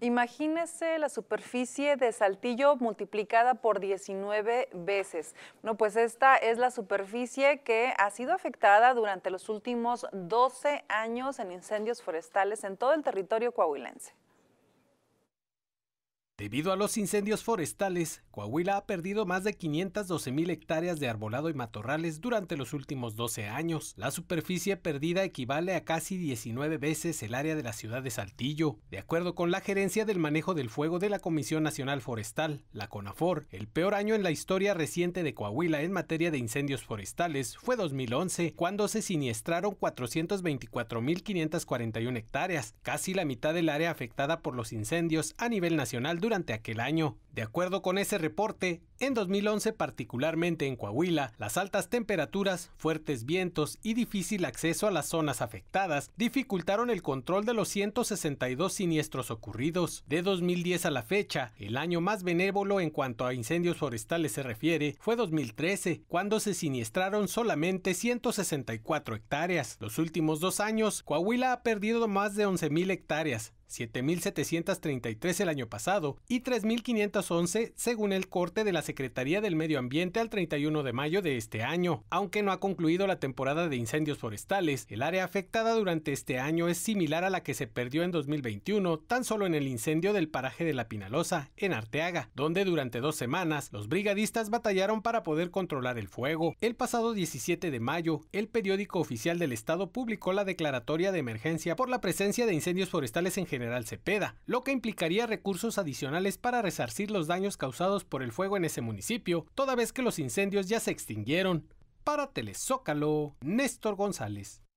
Imagínese la superficie de Saltillo multiplicada por 19 veces. No, pues esta es la superficie que ha sido afectada durante los últimos 12 años en incendios forestales en todo el territorio coahuilense. Debido a los incendios forestales, Coahuila ha perdido más de 512 mil hectáreas de arbolado y matorrales durante los últimos 12 años. La superficie perdida equivale a casi 19 veces el área de la ciudad de Saltillo. De acuerdo con la gerencia del manejo del fuego de la Comisión Nacional Forestal, la CONAFOR, el peor año en la historia reciente de Coahuila en materia de incendios forestales fue 2011, cuando se siniestraron 424.541 hectáreas, casi la mitad del área afectada por los incendios a nivel nacional durante durante aquel año. De acuerdo con ese reporte, en 2011, particularmente en Coahuila, las altas temperaturas, fuertes vientos y difícil acceso a las zonas afectadas dificultaron el control de los 162 siniestros ocurridos. De 2010 a la fecha, el año más benévolo en cuanto a incendios forestales se refiere fue 2013, cuando se siniestraron solamente 164 hectáreas. Los últimos dos años, Coahuila ha perdido más de 11.000 hectáreas, 7.733 el año pasado y 3.511 según el corte de la Secretaría del Medio Ambiente al 31 de mayo de este año. Aunque no ha concluido la temporada de incendios forestales, el área afectada durante este año es similar a la que se perdió en 2021, tan solo en el incendio del paraje de La Pinalosa, en Arteaga, donde durante dos semanas los brigadistas batallaron para poder controlar el fuego. El pasado 17 de mayo, el periódico oficial del Estado publicó la declaratoria de emergencia por la presencia de incendios forestales en general Cepeda, lo que implicaría recursos adicionales para resarcir los daños causados por el fuego en ese municipio, toda vez que los incendios ya se extinguieron. Para Telezócalo, Néstor González.